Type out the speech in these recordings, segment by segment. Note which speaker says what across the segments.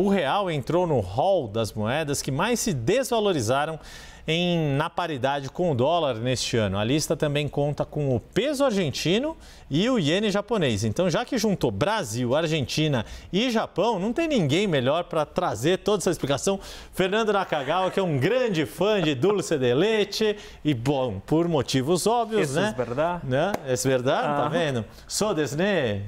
Speaker 1: o real entrou no hall das moedas que mais se desvalorizaram em, na paridade com o dólar neste ano. A lista também conta com o peso argentino e o iene japonês. Então, já que juntou Brasil, Argentina e Japão, não tem ninguém melhor para trazer toda essa explicação. Fernando Nakagawa, que é um grande fã de Dulce de Leite, e bom, por motivos óbvios, Isso é né? né? É verdade. Né? É verdade, ah. tá vendo? Sou Disney.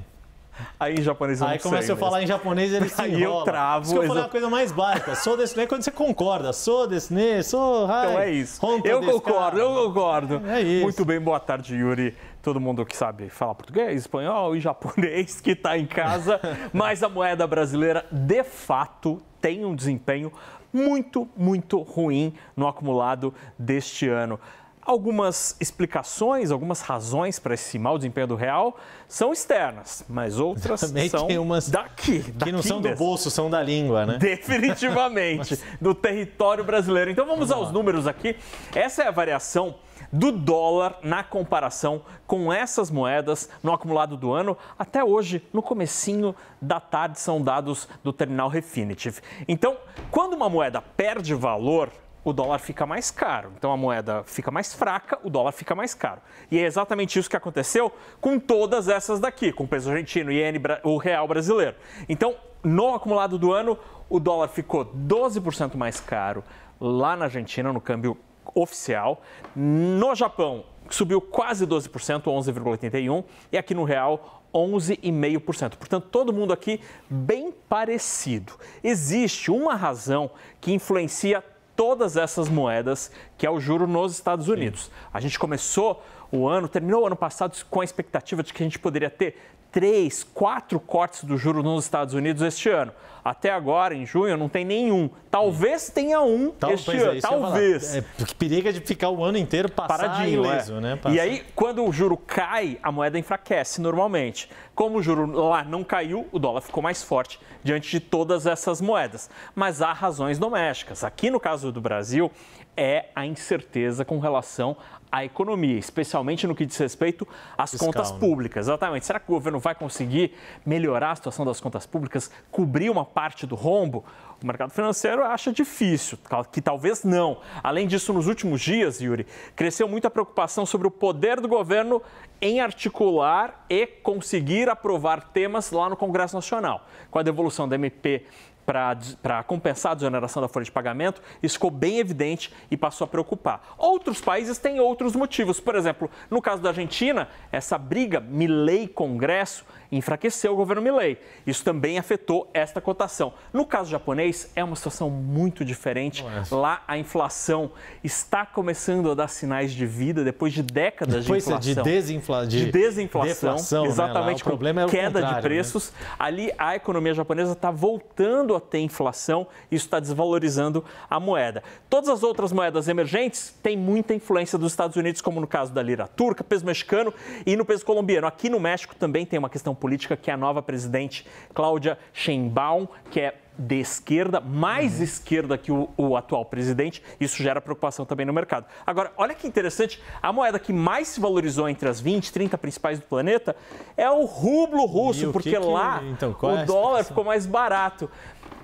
Speaker 1: Aí em japonês eu Aí começa a falar em japonês, ele se Aí enrola. eu travo. Isso que eu falei é uma coisa mais básica. Sou desse né, quando você concorda. Sou desse né, sou... Hi, então é isso. Eu concordo, eu
Speaker 2: concordo. É isso. Muito bem, boa tarde, Yuri. Todo mundo que sabe falar português, espanhol e japonês que está em casa. Mas a moeda brasileira, de fato, tem um desempenho muito, muito ruim no acumulado deste ano. Algumas explicações, algumas razões para esse mau desempenho do real são externas, mas outras Também são tem umas daqui, que daqui não são do bolso, são da língua, né? Definitivamente, do território brasileiro. Então vamos, vamos aos lá. números aqui. Essa é a variação do dólar na comparação com essas moedas no acumulado do ano até hoje, no comecinho da tarde, são dados do terminal Refinitiv. Então, quando uma moeda perde valor, o dólar fica mais caro. Então a moeda fica mais fraca, o dólar fica mais caro. E é exatamente isso que aconteceu com todas essas daqui, com o peso argentino, e o real brasileiro. Então, no acumulado do ano, o dólar ficou 12% mais caro lá na Argentina, no câmbio oficial. No Japão, subiu quase 12%, 11,81%, e aqui no real, 11,5%. Portanto, todo mundo aqui bem parecido. Existe uma razão que influencia todas essas moedas, que é o juro nos Estados Unidos. Sim. A gente começou o ano, terminou o ano passado com a expectativa de que a gente poderia ter três, quatro cortes do juro nos Estados Unidos este ano. Até agora, em junho, não tem nenhum. Talvez tenha um Tal, este ano. É, talvez. É, é periga de ficar o ano inteiro paradinho. Ileso, é. né? E aí, quando o juro cai, a moeda enfraquece normalmente. Como o juro lá não caiu, o dólar ficou mais forte diante de todas essas moedas. Mas há razões domésticas. Aqui no caso do Brasil, é a incerteza com relação à economia, especialmente no que diz respeito às Fiscal, contas né? públicas. Né? Exatamente. Será que o governo vai conseguir melhorar a situação das contas públicas, cobrir uma parte do rombo? O mercado financeiro acha difícil, que talvez não. Além disso, nos últimos dias, Yuri, cresceu muito a preocupação sobre o poder do governo em articular e conseguir aprovar temas lá no Congresso Nacional. Com a devolução da MP para compensar a desoneração da folha de pagamento, isso ficou bem evidente e passou a preocupar. Outros países têm outros motivos. Por exemplo, no caso da Argentina, essa briga Milei-Congresso Congresso enfraqueceu o governo Milley. Isso também afetou esta cotação. No caso japonês, é uma situação muito diferente. É assim. Lá a inflação está começando a dar sinais de vida depois de décadas depois é de inflação. De, desinfla... de, de desinflação. Deflação, né? exatamente, né? o problema é o queda de né? preços. Né? Ali a economia japonesa está voltando a ter inflação, isso está desvalorizando a moeda. Todas as outras moedas emergentes têm muita influência dos Estados Unidos, como no caso da lira turca, peso mexicano e no peso colombiano. Aqui no México também tem uma questão política, que é a nova presidente Cláudia Sheinbaum, que é de esquerda, mais uhum. esquerda que o, o, atual presidente, isso gera preocupação também no mercado. Agora, olha que interessante, a moeda que mais se valorizou entre as 20, 30 principais do planeta é o rublo russo, porque que que... lá então, o é dólar ficou mais barato.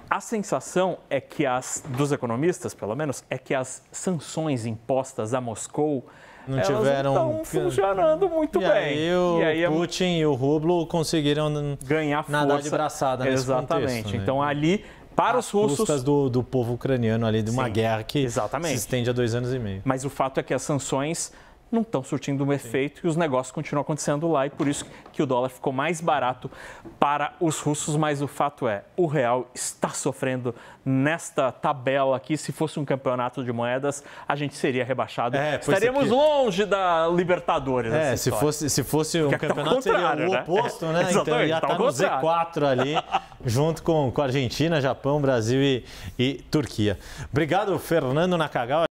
Speaker 2: A sensação é que as dos economistas, pelo menos, é que as sanções impostas a Moscou não tiveram não funcionando muito e bem. Aí o e aí o é Putin
Speaker 1: e o rublo conseguiram ganhar força. nadar de braçada nesse Exatamente. Contexto, né? Então ali para As os russos do, do povo ucraniano
Speaker 2: ali de uma Sim, guerra que exatamente. se estende a dois anos e meio. Mas o fato é que as sanções não estão surtindo um efeito Sim. e os negócios continuam acontecendo lá e por isso que o dólar ficou mais barato para os russos, mas o fato é, o real está sofrendo nesta tabela aqui, se fosse um campeonato de moedas, a gente seria rebaixado. É, é Estaríamos aqui... longe da Libertadores. É, se fosse, se fosse um é campeonato seria o né? oposto, né? então ia tá tá estar no Z4
Speaker 1: ali, junto com, com Argentina, Japão, Brasil e, e Turquia. Obrigado, Fernando Nakagawa.